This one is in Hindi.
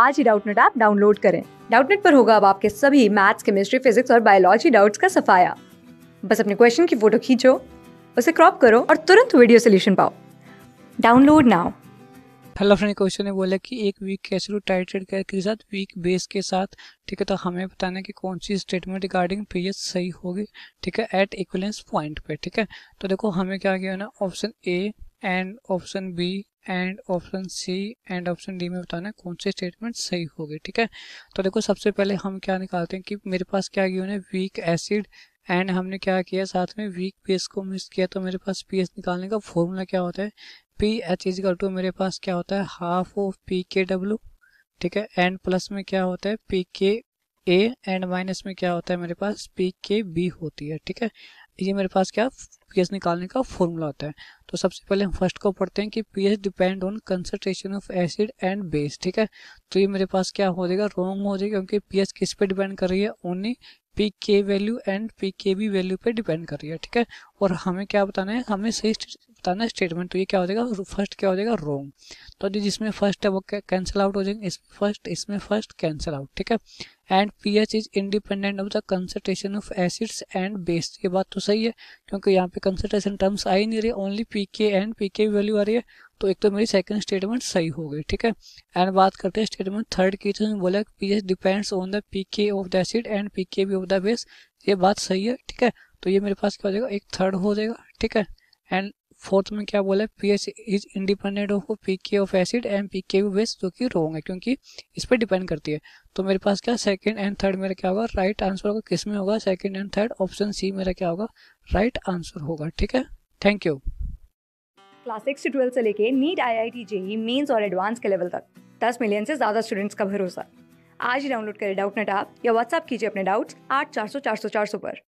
आज ही डाउटनेट ऐप डाउनलोड करें डाउटनेट पर होगा अब आपके सभी मैथ्स केमिस्ट्री फिजिक्स और बायोलॉजी डाउट्स का सफाया बस अपने क्वेश्चन की फोटो खींचो उसे क्रॉप करो और तुरंत वीडियो सोल्यूशन पाओ download now hello friend question ने बोला कि एक वीक कैसे टाइटेड कैरेक्टर के साथ वीक बेस के साथ ठीक है तो हमें बताना कि कौन सी स्टेटमेंट रिगार्डिंग पीरियड सही होगी ठीक है एट इक्वलेंस पॉइंट पे ठीक है तो देखो हमें क्या किया ना option A and option B and option C and option D में बताना है कौन से स्टेटमेंट सही होगी ठीक है तो देखो सबसे पहले हम क्या निकालते हैं कि मेरे पास क्या गिवन है वीक एसिड एंड हमने क्या किया साथ में वीक पीएस को मिस किया तो मेरे पास पीएस निकालने का फॉर्मूला क्या होता है पी एच इजिकल टू मेरे पास क्या होता है half of P K W ठीक है एंड प्लस में क्या होता है पी के ए एंड माइनस में क्या होता है मेरे पास पी के बी होती है ठीक है ये मेरे पास क्या पी एच निकालने का फॉर्मूला होता है तो सबसे पहले हम फर्स्ट को पढ़ते हैं कि P H depend on concentration of acid and base ठीक है तो ये मेरे पास क्या हो जाएगा रॉन्ग हो जाएगा क्योंकि पी एच किस पे डिपेंड कर रही है only P K value and P K B value पे डिपेंड कर रही है ठीक है और हमें क्या बताना है हमें सही बताना है स्टेटमेंट तो ये क्या हो जाएगा फर्स्ट क्या हो जाएगा रोंग तो जिसमें फर्स्ट है वो कैंसिल आउट हो जाएंगे इसमें फर्स्ट इसमें फर्स्ट कैंसिल आउट ठीक है and P H is independent of the concentration of acids and base ये बात तो सही है क्योंकि यहाँ पे कंसनट्रेशन टर्म्स आ ही नहीं रही only P K and P K value आ रही है तो एक तो मेरी सेकंड स्टेटमेंट सही हो गई ठीक है एंड बात करते हैं स्टेटमेंट थर्ड की तो बोला P H depends on the P K of the acid and P K of the base ये बात सही है ठीक है तो ये मेरे पास क्या हो जाएगा एक थर्ड हो जाएगा ठीक है एंड फोर्थ में क्या बोला है P H is independent of P K of acid and P K base जो कि रोंग है क्योंकि इस पर डिपेंड करती है तो मेरे पास क्या सेकंड एंड थर्ड मेरा क्या होगा राइट आंसर होगा किस में होगा second and third option C मेरा क्या होगा राइट आंसर होगा ठीक है थैंक यू क्लास सिक्स से ट्वेल्थ से लेके NEET I I T JEE mains और एडवांस के लेवल तक दस मिलियन से ज़्यादा स्टूडेंट्स का भरोसा आज ही डाउनलोड करें डाउट नेट ऐप या व्हाट्सएप कीजिए अपने डाउट्स आठ चार सौ चार सौ चार सौ पर